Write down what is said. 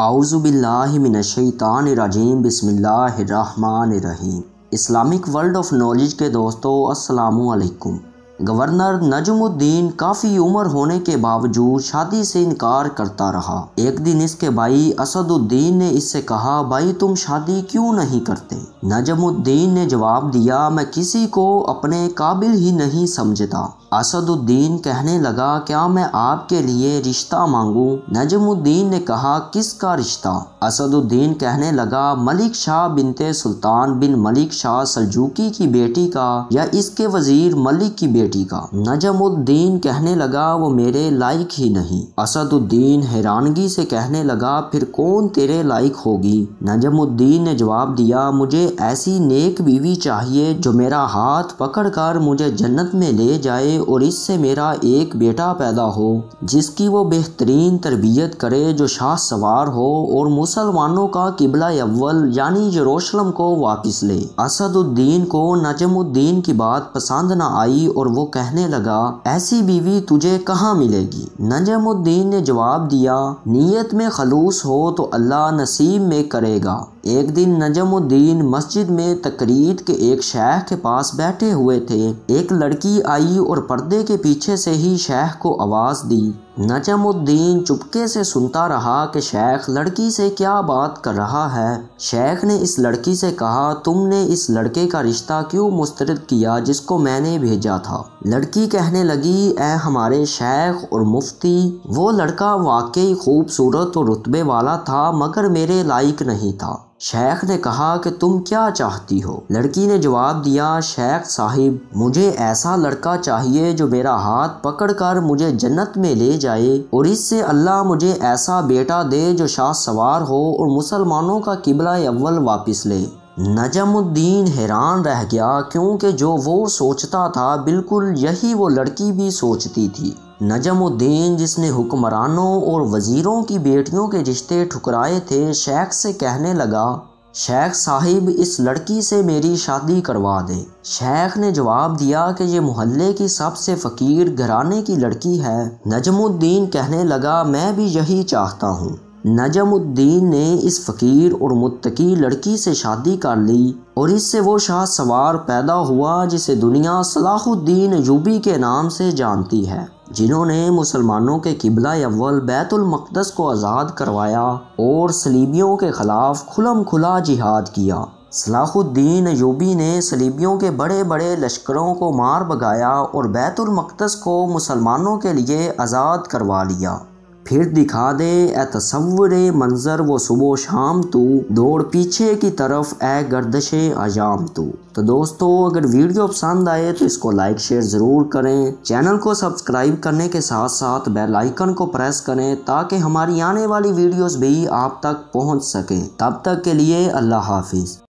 आउज़बिल्लाशैतानरजीम बसमिल्लाम Islamic world of knowledge के दोस्तों अस्सलाम गवर्नर नजमुद्दीन काफ़ी उम्र होने के बावजूद शादी से इनकार करता रहा एक दिन इसके भाई असदुद्दीन ने इससे कहा भाई तुम शादी क्यों नहीं करते नजमुद्दीन ने जवाब दिया मैं किसी को अपने काबिल ही नहीं समझता असदुद्दीन कहने लगा क्या मैं आपके लिए रिश्ता मांगू नजमुद्दीन ने कहा किसका रिश्ता असदुद्दीन कहने लगा मलिक शाह बिनते सुल्तान बिन मलिक शाह सलजूकी की बेटी का या इसके वजीर मलिक की बेटी का नजमुद्दीन कहने लगा वो मेरे लायक ही नहीं असदुद्दीन हैरानगी से कहने लगा फिर कौन तेरे लायक होगी नजमुद्दीन ने जवाब दिया मुझे ऐसी नेक बीवी चाहिए जो मेरा हाथ पकड़कर मुझे जन्नत में ले जाए और इससे मेरा एक बेटा पैदा हो जिसकी वो बेहतरीन तरबियत करे जो शाह सवार हो और मुसलमानों का किबला अव्वल यानी यरूशलम को वापस ले असदुद्दीन को नजमुद्दीन की बात पसंद न आई और वो कहने लगा ऐसी बीवी तुझे कहाँ मिलेगी नजमुद्दीन ने जवाब दिया नीयत में खलूस हो तो अल्लाह नसीब में करेगा एक दिन नजमुद्दीन मस्जिद में तकरीद के एक शेख के पास बैठे हुए थे एक लड़की आई और पर्दे के पीछे से ही शेख को आवाज़ दी नजमुद्दीन चुपके से सुनता रहा कि शेख लड़की से क्या बात कर रहा है शेख ने इस लड़की से कहा तुमने इस लड़के का रिश्ता क्यों मुस्तरद किया जिसको मैंने भेजा था लड़की कहने लगी ए हमारे शेख और मुफ्ती वो लड़का वाकई खूबसूरत और रुतबे वाला था मगर मेरे लायक नहीं था शेख ने कहा कि तुम क्या चाहती हो लड़की ने जवाब दिया शेख साहिब मुझे ऐसा लड़का चाहिए जो मेरा हाथ पकड़कर मुझे जन्नत में ले जाए और इससे अल्लाह मुझे ऐसा बेटा दे जो शाह सवार हो और मुसलमानों का किबला अव्वल वापस ले नजमुद्दीन हैरान रह गया क्योंकि जो वो सोचता था बिल्कुल यही वो लड़की भी सोचती थी नजमुद्दीन जिसने हुक्मरानों और वज़ीरों की बेटियों के रिश्ते ठुकराए थे शेख से कहने लगा शेख साहिब इस लड़की से मेरी शादी करवा दे शेख ने जवाब दिया कि ये मोहल्ले की सबसे फ़कीर घराने की लड़की है नजमुद्दीन कहने लगा मैं भी यही चाहता हूँ नजमुद्दीन ने इस फ़कीर और मुत्तकी लड़की से शादी कर ली और इससे वो शाह सवार पैदा हुआ जिसे दुनिया सलाहुद्दीन यूबी के नाम से जानती है जिन्होंने मुसलमानों के किबला अव्वल बैतुलमक़दस को आज़ाद करवाया और सलीबियों के ख़िलाफ़ खुलम खुला जिहाद किया सलाहुद्दीन यूबी ने सलीबियों के बड़े बड़े लश्करों को मार भगाया और बैतुलमक़दस को मुसलमानों के लिए आज़ाद करवा लिया फिर दिखा दे ए तस्वुर मंजर वो सुबह शाम तू दौड़ पीछे की तरफ ए गर्दश अजाम तू तो दोस्तों अगर वीडियो पसंद आए तो इसको लाइक शेयर ज़रूर करें चैनल को सब्सक्राइब करने के साथ साथ बेल आइकन को प्रेस करें ताकि हमारी आने वाली वीडियोस भी आप तक पहुंच सकें तब तक के लिए अल्लाह हाफिज़